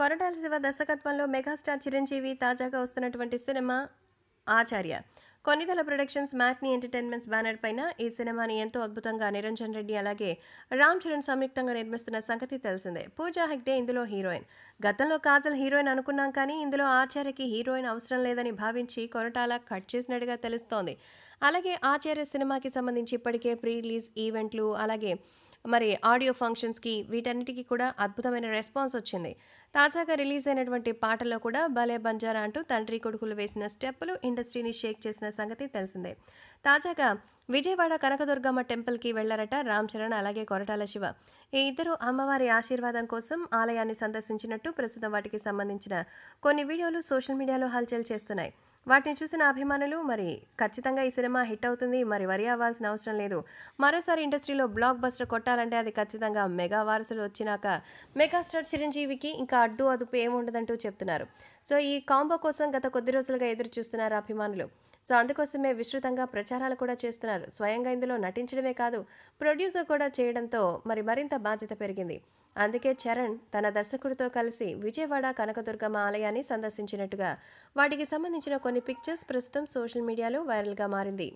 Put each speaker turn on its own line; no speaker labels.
కొరటాల శివ దర్శకత్వంలో మెగాస్టార్ చిరంజీవి తాజాగా వస్తున్నటువంటి cinema Acharya Konidela productions matinee entertainments banner పైన ఈ సినిమాని ఎంతో అద్భుతంగా నిరంజన్ రెడ్డి అలాగే రామ్ చరణ్ సంయుక్తంగా నిర్మిస్తున్న సంగతి తెలిసిందే పూజా హెగ్డే ఇందులో హీరోయిన్ గతంలో కాజల్ హీరోయిన్ అనుకున్నాం కానీ ఇందులో ఆచార్యకి హీరోయిన్ అవసరం లేదని భావించి కొరటాల కట్ చేసినట్టుగా తెలుస్తోంది అలాగే ఆచార్య సినిమాకి సంబంధించి ఇప్పటికే ప్రీ రిలీజ్ ఈవెంట్లు అలాగే మరి ఆడియో ఫంక్షన్స్కి వీటన్నిటికీ కూడా అద్భుతమైన రెస్పాన్స్ వచ్చింది తాజాగా రిలీజ్ అయినటువంటి పాటలో కూడా భలే బంజారా అంటూ తండ్రి కొడుకులు వేసిన స్టెప్పులు ఇండస్ట్రీని షేక్ చేసిన సంగతి తెలిసిందే తాజాగా విజయవాడ కనకదుర్గమ్మ టెంపుల్కి వెళ్లారట రామ్ చరణ్ అలాగే కొరటాల శివ ఈ ఇద్దరు అమ్మవారి ఆశీర్వాదం కోసం ఆలయాన్ని సందర్శించినట్టు ప్రస్తుతం వాటికి సంబంధించిన కొన్ని వీడియోలు సోషల్ మీడియాలో హల్చల్ చేస్తున్నాయి వాటిని చూసిన అభిమానులు మరి ఖచ్చితంగా ఈ సినిమా హిట్ అవుతుంది మరి వరి అవ్వాల్సిన అవసరం లేదు మరోసారి ఇండస్ట్రీలో బ్లాక్ బస్టర్ కొట్టాలంటే అది ఖచ్చితంగా మెగా వారసులు వచ్చినాక మెగాస్టార్ చిరంజీవికి ఇంకా అడ్డు అదుపు ఏముండదంటూ చెప్తున్నారు సో ఈ కాంబో కోసం గత కొద్ది రోజులుగా ఎదురు చూస్తున్నారు అభిమానులు సో అందుకోసమే విస్తృతంగా ప్రచారాలు కూడా చేస్తున్నారు స్వయంగా ఇందులో నటించడమే కాదు ప్రొడ్యూసర్ కూడా చేయడంతో మరి మరింత బాధ్యత పెరిగింది అందుకే చరణ్ తన దర్శకుడితో కలిసి విజయవాడ కనకదుర్గమ్మ ఆలయాన్ని సందర్శించినట్టుగా వాటికి సంబంధించిన కొన్ని పిక్చర్స్ ప్రస్తుతం సోషల్ మీడియాలో వైరల్గా మారింది